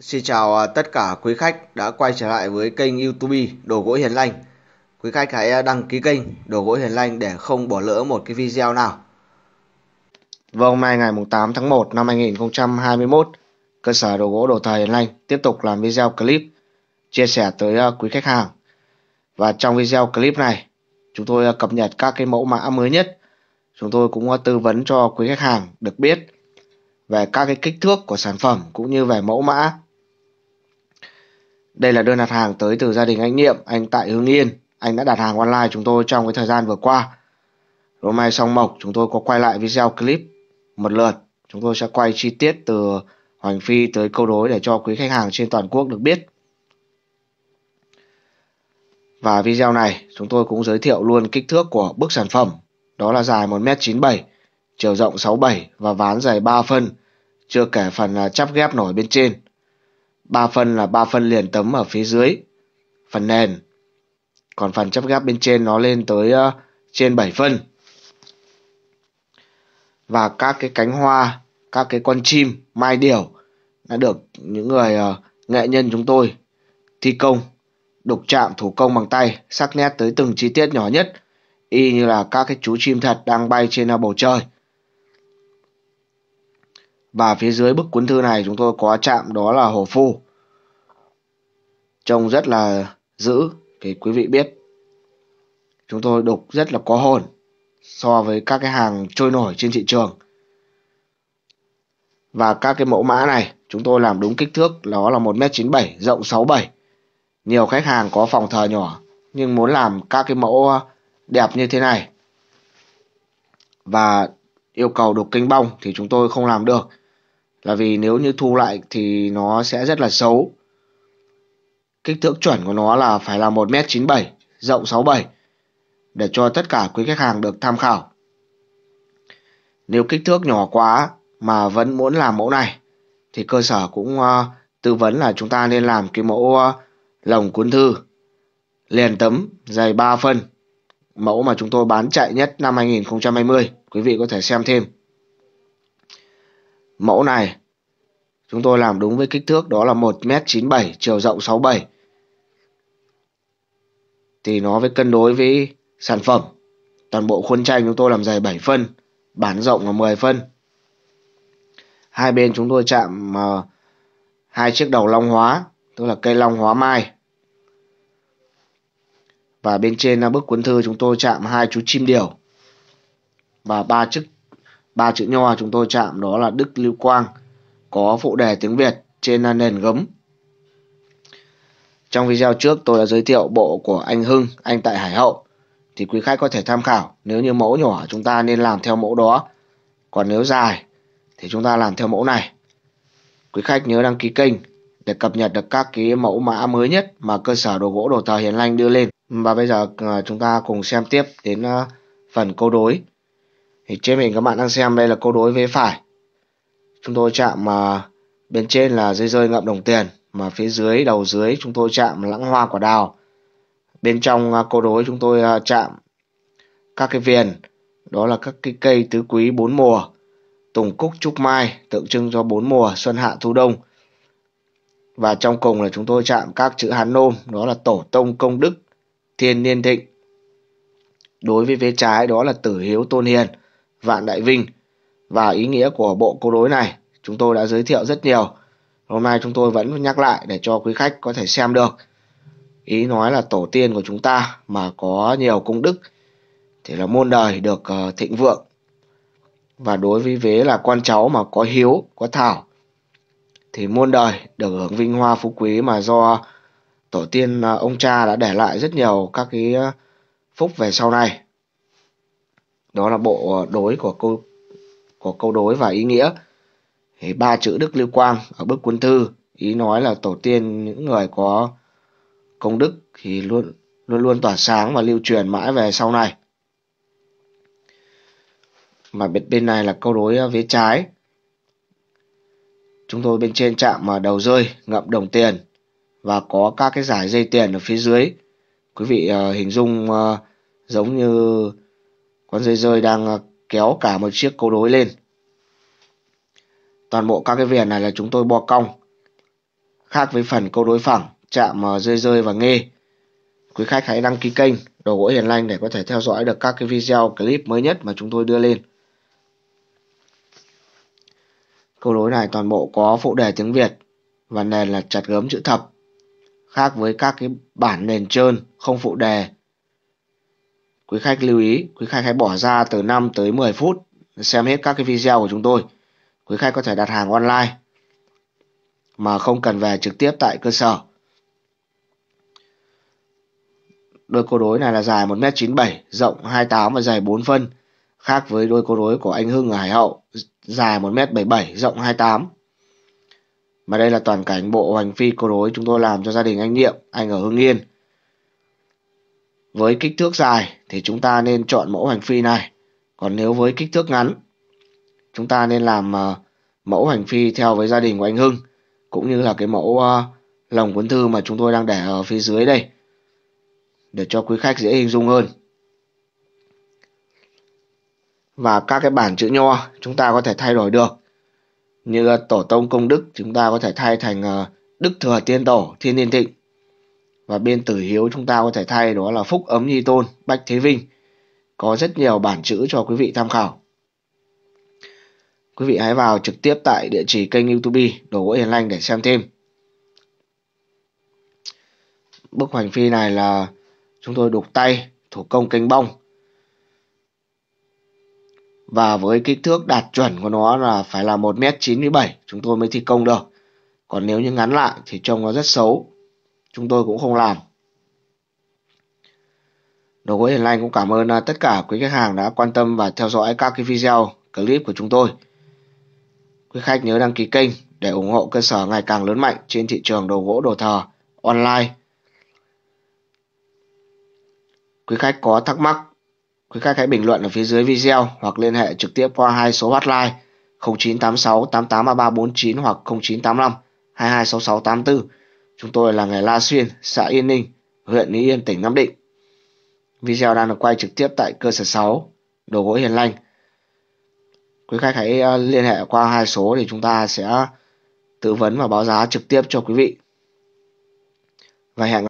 Xin chào à, tất cả quý khách đã quay trở lại với kênh YouTube Đồ gỗ Hiền Lành. Quý khách hãy à, đăng ký kênh Đồ gỗ Hiền Lành để không bỏ lỡ một cái video nào. Vào hôm nay ngày 8 tháng 1 năm 2021, cơ sở đồ gỗ Đồ thời Hiền Lành tiếp tục làm video clip chia sẻ tới à, quý khách hàng. Và trong video clip này, chúng tôi cập nhật các cái mẫu mã mới nhất. Chúng tôi cũng tư vấn cho quý khách hàng được biết về các cái kích thước của sản phẩm cũng như về mẫu mã đây là đơn đặt hàng tới từ gia đình anh Niệm, anh tại Hương Yên. Anh đã đặt hàng online chúng tôi trong cái thời gian vừa qua. Hôm nay xong mộc, chúng tôi có quay lại video clip một lượt. Chúng tôi sẽ quay chi tiết từ Hoành Phi tới câu đối để cho quý khách hàng trên toàn quốc được biết. Và video này chúng tôi cũng giới thiệu luôn kích thước của bức sản phẩm. Đó là dài 1m97, chiều rộng 67 và ván dài 3 phân, chưa kể phần à, chắp ghép nổi bên trên ba phân là ba phân liền tấm ở phía dưới phần nền còn phần chắp gác bên trên nó lên tới uh, trên 7 phân và các cái cánh hoa các cái con chim mai điểu đã được những người uh, nghệ nhân chúng tôi thi công đục chạm thủ công bằng tay sắc nét tới từng chi tiết nhỏ nhất y như là các cái chú chim thật đang bay trên bầu trời và phía dưới bức cuốn thư này chúng tôi có chạm đó là hồ phu trông rất là dữ thì quý vị biết chúng tôi đục rất là có hồn so với các cái hàng trôi nổi trên thị trường và các cái mẫu mã này chúng tôi làm đúng kích thước đó là 1m97 rộng 67 nhiều khách hàng có phòng thờ nhỏ nhưng muốn làm các cái mẫu ờ, đẹp như thế này và yêu cầu đục kinh bong thì chúng tôi không làm được là vì nếu như thu lại thì nó sẽ rất là xấu kích thước chuẩn của nó là phải là 1 m bảy, rộng sáu bảy để cho tất cả quý khách hàng được tham khảo nếu kích thước nhỏ quá mà vẫn muốn làm mẫu này thì cơ sở cũng uh, tư vấn là chúng ta nên làm cái mẫu uh, lồng cuốn thư liền tấm dày 3 phân mẫu mà chúng tôi bán chạy nhất năm 2020 quý vị có thể xem thêm mẫu này Chúng tôi làm đúng với kích thước đó là 1m97, chiều rộng 67. Thì nó với cân đối với sản phẩm. Toàn bộ khuôn tranh chúng tôi làm dày 7 phân, bản rộng là 10 phân. Hai bên chúng tôi chạm uh, hai chiếc đầu long hóa, tức là cây long hóa mai. Và bên trên là bức cuốn thư chúng tôi chạm hai chú chim điểu. Và ba chiếc ba chữ nho chúng tôi chạm đó là Đức Lưu Quang, có phụ đề tiếng Việt trên nền gấm. Trong video trước tôi đã giới thiệu bộ của anh Hưng, anh tại Hải Hậu thì quý khách có thể tham khảo nếu như mẫu nhỏ chúng ta nên làm theo mẫu đó còn nếu dài thì chúng ta làm theo mẫu này quý khách nhớ đăng ký kênh để cập nhật được các cái mẫu mã mới nhất mà cơ sở đồ gỗ đồ thờ hiền lanh đưa lên và bây giờ à, chúng ta cùng xem tiếp đến à, phần câu đối thì trên mình các bạn đang xem đây là câu đối vế phải chúng tôi chạm mà bên trên là dây rơi ngậm đồng tiền mà phía dưới đầu dưới chúng tôi chạm lãng hoa quả đào bên trong à, cô đối chúng tôi à, chạm các cái viền đó là các cái cây tứ quý bốn mùa tùng cúc trúc mai tượng trưng cho bốn mùa xuân hạ thu đông và trong cùng là chúng tôi chạm các chữ hán nôm đó là tổ tông công đức thiên niên thịnh đối với vế trái đó là tử hiếu tôn hiền vạn đại vinh và ý nghĩa của bộ câu đối này chúng tôi đã giới thiệu rất nhiều. Hôm nay chúng tôi vẫn nhắc lại để cho quý khách có thể xem được. Ý nói là tổ tiên của chúng ta mà có nhiều công đức thì là muôn đời được ờ, thịnh vượng. Và đối với vế là con cháu mà có hiếu, có thảo thì muôn đời được hưởng vinh hoa phú quý mà do tổ tiên ờ, ông cha đã để lại rất nhiều các cái ờ, phúc về sau này. Đó là bộ đối của câu của câu đối và ý nghĩa. Thì ba chữ Đức Lưu Quang ở bức quân thư, ý nói là tổ tiên những người có công đức thì luôn luôn luôn tỏa sáng và lưu truyền mãi về sau này. Mà bên bên này là câu đối ờ, phía trái. Chúng tôi bên trên chạm mà đầu rơi ngậm đồng tiền và có các cái giải dây tiền ở phía dưới. Quý vị uh, hình dung uh, giống như con dây rơi đang uh, kéo cả một chiếc câu đối lên. Toàn bộ các cái viền này là chúng tôi bo cong. Khác với phần câu đối phẳng, chạm rơi rơi và nghe. Quý khách hãy đăng ký kênh Đồ Gỗ Hiền Lành để có thể theo dõi được các cái video clip mới nhất mà chúng tôi đưa lên. Câu đối này toàn bộ có phụ đề tiếng Việt và nền là chặt gớm chữ thập. Khác với các cái bản nền trơn không phụ đề Quý khách lưu ý, quý khách hãy bỏ ra từ 5 tới 10 phút xem hết các cái video của chúng tôi. Quý khách có thể đặt hàng online mà không cần về trực tiếp tại cơ sở. Đôi cô đối này là dài 1m97, rộng 28 và dày 4 phân. Khác với đôi cô đối của anh Hưng ở Hải Hậu, dài 1m77, rộng 28. Mà đây là toàn cảnh bộ hoành phi cô đối chúng tôi làm cho gia đình anh Niệm, anh ở Hưng Yên với kích thước dài thì chúng ta nên chọn mẫu hành phi này còn nếu với kích thước ngắn chúng ta nên làm ờ, mẫu hành phi theo với gia đình của anh Hưng cũng như là cái mẫu ờ, lồng cuốn thư mà chúng tôi đang để ở phía dưới đây để cho quý khách dễ hình dung hơn và các cái bản chữ nho chúng ta có thể thay đổi được như tổ tông công đức chúng ta có thể thay thành ờ, đức thừa tiên tổ thiên niên thịnh và bên tử hiếu chúng ta có thể thay đó là phúc ấm nhi tôn bách thế vinh có rất nhiều bản chữ cho quý vị tham khảo quý vị hãy vào trực tiếp tại địa chỉ kênh youtube đồ gỗ hiền lành để xem thêm bức hoành phi này là chúng tôi đục tay thủ công cánh bông và với kích thước đạt chuẩn của nó là phải là 1m97 chúng tôi mới thi công được còn nếu như ngắn lại thì trông nó rất xấu chúng tôi cũng không làm Đồ gỗ hiện nay cũng cảm ơn à, tất cả quý khách hàng đã quan tâm và theo dõi các cái video, clip của chúng tôi. Quý khách nhớ đăng ký kênh để ủng hộ cơ sở ngày càng lớn mạnh trên thị trường đồ gỗ đồ thờ online. Quý khách có thắc mắc, quý khách hãy bình luận ở phía dưới video hoặc liên hệ trực tiếp qua hai số hotline 0986 883349 hoặc 0985 226684. Chúng tôi là người La Xuyên, xã Yên Ninh, huyện Lý Yên, tỉnh Nam Định. Video đang được quay trực tiếp tại cơ sở 6, đồ gỗ Hiền Lành. Quý khách hãy ờ, liên hệ qua hai số thì chúng ta sẽ tư vấn và báo giá trực tiếp cho quý vị. Và hẹn